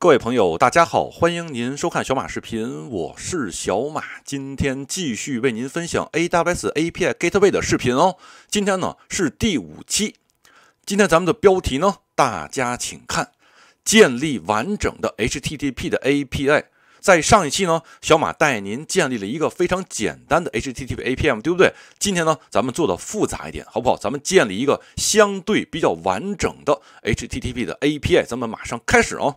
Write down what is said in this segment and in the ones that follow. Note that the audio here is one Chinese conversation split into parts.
各位朋友，大家好，欢迎您收看小马视频，我是小马，今天继续为您分享 AWS API Gateway 的视频哦。今天呢是第五期，今天咱们的标题呢，大家请看：建立完整的 HTTP 的 API。在上一期呢，小马带您建立了一个非常简单的 HTTP API，M 对不对？今天呢，咱们做的复杂一点，好不好？咱们建立一个相对比较完整的 HTTP 的 API，咱们马上开始哦。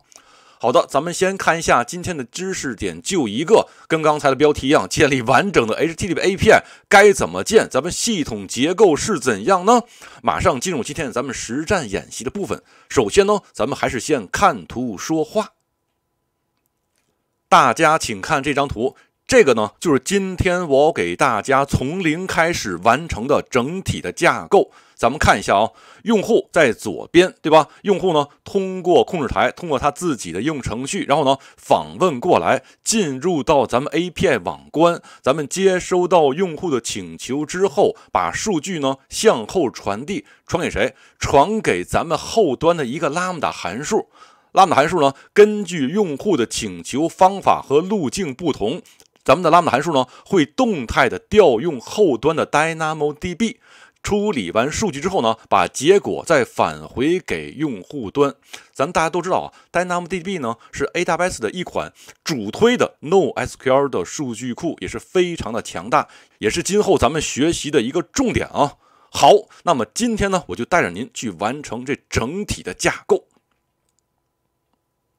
好的，咱们先看一下今天的知识点，就一个，跟刚才的标题一样，建立完整的 HTTP A 片该怎么建？咱们系统结构是怎样呢？马上进入今天咱们实战演习的部分。首先呢，咱们还是先看图说话。大家请看这张图。这个呢，就是今天我给大家从零开始完成的整体的架构。咱们看一下啊，用户在左边，对吧？用户呢，通过控制台，通过他自己的应用程序，然后呢，访问过来，进入到咱们 API 网关。咱们接收到用户的请求之后，把数据呢向后传递，传给谁？传给咱们后端的一个 Lambda 函数。Lambda 函数呢，根据用户的请求方法和路径不同。咱们的拉姆函数呢，会动态的调用后端的 DynamoDB，处理完数据之后呢，把结果再返回给用户端。咱们大家都知道啊，DynamoDB 呢是 AWS 的一款主推的 NoSQL 的数据库，也是非常的强大，也是今后咱们学习的一个重点啊。好，那么今天呢，我就带着您去完成这整体的架构，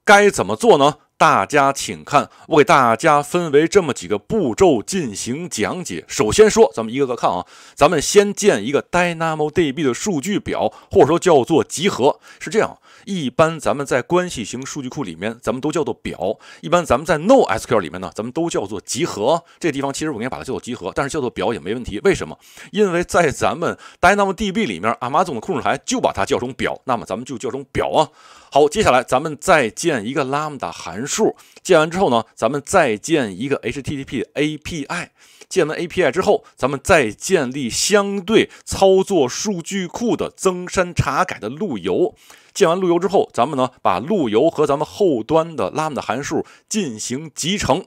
该怎么做呢？大家请看，我给大家分为这么几个步骤进行讲解。首先说，咱们一个个看啊。咱们先建一个 DynamoDB 的数据表，或者说叫做集合，是这样。一般咱们在关系型数据库里面，咱们都叫做表；一般咱们在 NoSQL 里面呢，咱们都叫做集合。这地方其实我应该把它叫做集合，但是叫做表也没问题。为什么？因为在咱们 DynamoDB 里面，阿玛总的控制台就把它叫成表，那么咱们就叫成表啊。好，接下来咱们再建一个 Lambda 函数。数建完之后呢，咱们再建一个 HTTP API。建完 API 之后，咱们再建立相对操作数据库的增删查改的路由。建完路由之后，咱们呢把路由和咱们后端的 Lambda 函数进行集成。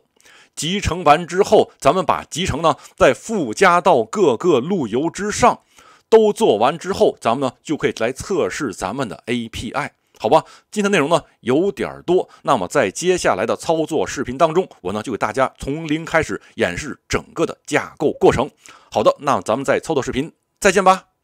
集成完之后，咱们把集成呢再附加到各个路由之上。都做完之后，咱们呢就可以来测试咱们的 API。好吧，今天内容呢有点多，那么在接下来的操作视频当中，我呢就给大家从零开始演示整个的架构过程。好的，那咱们在操作视频再见吧。